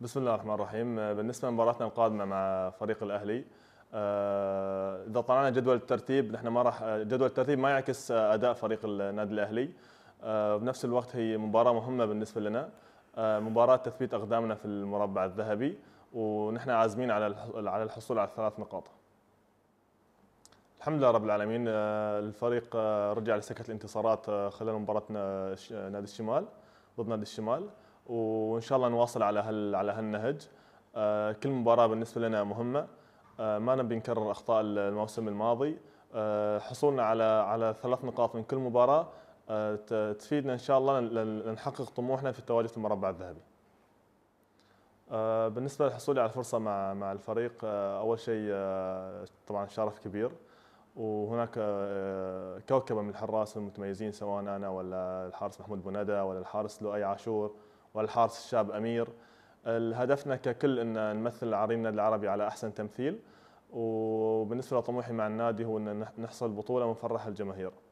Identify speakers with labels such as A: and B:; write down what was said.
A: بسم الله الرحمن الرحيم آه، بالنسبه لمباراتنا القادمه مع فريق الاهلي آه، اذا طلعنا جدول الترتيب نحن ما راح آه، جدول الترتيب ما يعكس اداء فريق النادي الاهلي بنفس الوقت هي مباراه مهمه بالنسبه لنا مباراه تثبيت اقدامنا في المربع الذهبي ونحن عازمين على على الحصول على الثلاث نقاط الحمد لله رب العالمين الفريق رجع لسكه الانتصارات خلال مباراه نادي الشمال ضد نادي الشمال وان شاء الله نواصل على هال على هالنهج آه، كل مباراه بالنسبه لنا مهمه آه، ما نبي نكرر اخطاء الموسم الماضي آه، حصولنا على على ثلاث نقاط من كل مباراه تفيدنا ان شاء الله لنحقق طموحنا في التواجد في المربع الذهبي. بالنسبه لحصولي على الفرصه مع مع الفريق اول شيء طبعا شرف كبير وهناك كوكبه من الحراس المتميزين سواء انا ولا الحارس محمود بندى ولا الحارس لؤي عاشور والحارس الشاب امير هدفنا ككل ان نمثل عريم النادي العربي على احسن تمثيل وبالنسبه لطموحي مع النادي هو ان نحصل بطوله ونفرح الجماهير